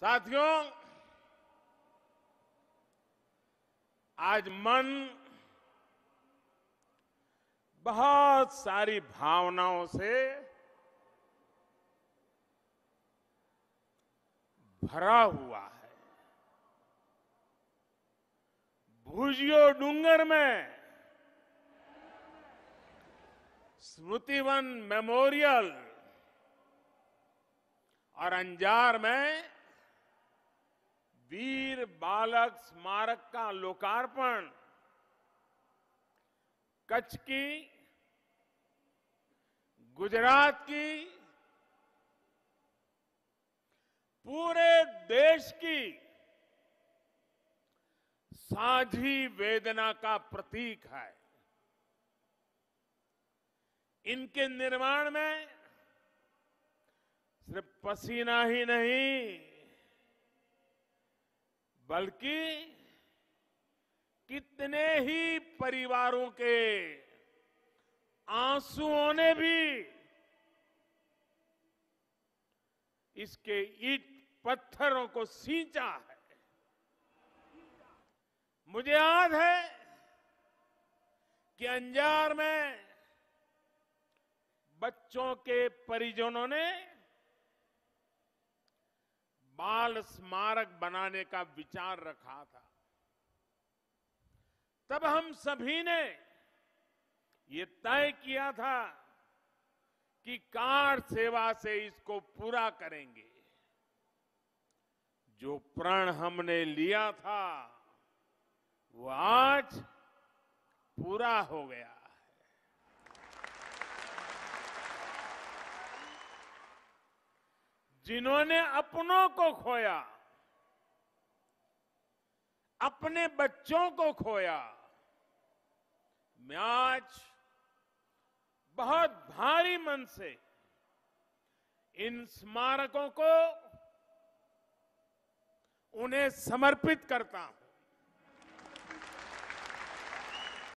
साथियों आज मन बहुत सारी भावनाओं से भरा हुआ है भूजियो डूंगर में स्मृतिवन मेमोरियल और अंजार में बालक स्मारक का लोकार्पण कच्छ की गुजरात की पूरे देश की साझी वेदना का प्रतीक है इनके निर्माण में सिर्फ पसीना ही नहीं बल्कि कितने ही परिवारों के आंसुओं ने भी इसके ईट पत्थरों को सींचा है मुझे याद है कि अंजार में बच्चों के परिजनों ने बाल स्मारक बनाने का विचार रखा था तब हम सभी ने ये तय किया था कि कार सेवा से इसको पूरा करेंगे जो प्रण हमने लिया था वो आज पूरा हो गया जिन्होंने अपनों को खोया अपने बच्चों को खोया मैं आज बहुत भारी मन से इन स्मारकों को उन्हें समर्पित करता हूं